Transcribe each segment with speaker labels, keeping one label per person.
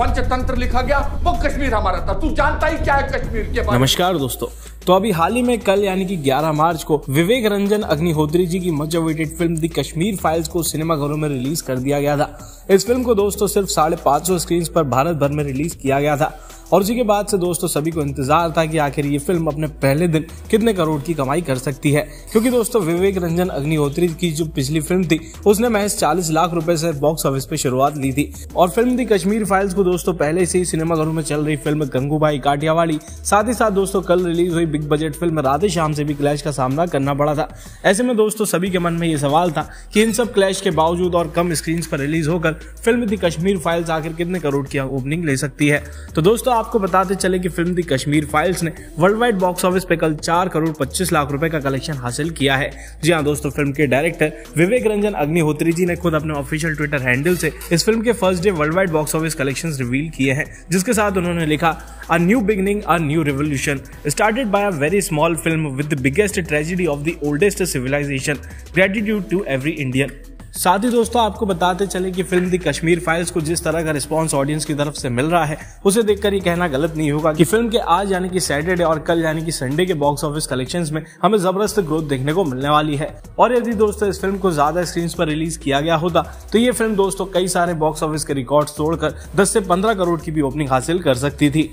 Speaker 1: पंचतंत्र लिखा गया वो कश्मीर हमारा था तू जानता ही क्या है कश्मीर के बारे नमस्कार दोस्तों तो अभी हाल ही में कल यानी कि 11 मार्च को विवेक रंजन अग्निहोत्री जी की much awaited film the Kashmir files को सिनेमाघरों में रिलीज कर दिया गया था इस फिल्म को दोस्तों सिर्फ साढ़े पाँच सौ स्क्रीन पर भारत भर में रिलीज किया गया था और उसी के बाद से दोस्तों सभी को इंतजार था कि आखिर ये फिल्म अपने पहले दिन कितने करोड़ की कमाई कर सकती है क्योंकि दोस्तों विवेक रंजन अग्निहोत्री की जो पिछली फिल्म थी उसने महज चालीस लाख रूपए से बॉक्स ऑफिस पे शुरुआत ली थी और फिल्म दी कश्मीर फाइल्स को दोस्तों पहले से ही सिनेमाघरों में चल रही फिल्म गंगूबाई काठियावाड़ी साथ ही साथ दोस्तों कल रिलीज हुई big budget film Radhe Shyam से भी क्लैश का सामना करना पड़ा था ऐसे में दोस्तों सभी के मन में ये सवाल था कि इन सब क्लैश के बावजूद और कम स्क्रीन पर रिलीज होकर फिल्म दी कश्मीर फाइल्स आखिर कितने करोड़ की ओपनिंग ले सकती है तो दोस्तों आपको बताते चले कि फिल्म दी कश्मीर फाइल्स ने वर्ल्ड वाइड बॉक्स ऑफिस पे कल चार करोड़ पच्चीस लाख रुपए का कलेक्शन हासिल किया है जी हाँ दोस्तों फिल्म के डायरेक्टर विवेक रंजन अग्निहोत्री जी ने खुद अपने ऑफिशियल ट्विटर हैंडल से इस फिल्म के first day world wide box office collection reveal किए हैं जिसके साथ उन्होंने लिखा a new beginning a new revolution started by a very small film with the biggest tragedy of the oldest civilisation gratitude to every Indian साथ ही दोस्तों आपको बताते चले कि फिल्म दी कश्मीर फाइल्स को जिस तरह का रिस्पॉन्स ऑडियंस की तरफ से मिल रहा है उसे देखकर ये कहना गलत नहीं होगा कि फिल्म के आज यानी कि सैटरडे और कल यानी कि संडे के बॉक्स ऑफिस कलेक्शन में हमें जबरदस्त ग्रोथ देखने को मिलने वाली है और यदि दोस्तों इस फिल्म को ज्यादा स्क्रीन पर रिलीज किया गया होता तो ये फिल्म दोस्तों कई सारे बॉक्स ऑफिस के रिकॉर्ड तोड़कर दस से पंद्रह करोड़ की भी ओपनिंग हासिल कर सकती थी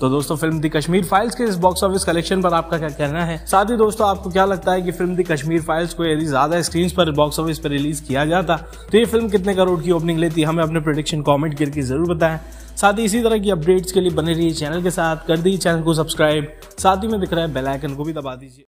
Speaker 1: तो दोस्तों फिल्म दी कश्मीर फाइल्स के इस बॉक्स ऑफिस कलेक्शन पर आपका क्या कहना है साथ ही दोस्तों आपको क्या लगता है कि फिल्म दी कश्मीर फाइल्स को यदि ज्यादा स्क्रीन पर बॉक्स ऑफिस पर रिलीज किया जाता तो ये फिल्म कितने करोड़ की ओपनिंग लेती हमें अपने प्रोडिक्शन कॉमेंट करके जरूर बताएं साथ ही इसी तरह की अपडेट्स के लिए बने रहिए चैनल के साथ कर दीजिए चैनल को सब्सक्राइब साथ ही में दिख रहा है बेलाइकन को भी दबा दीजिए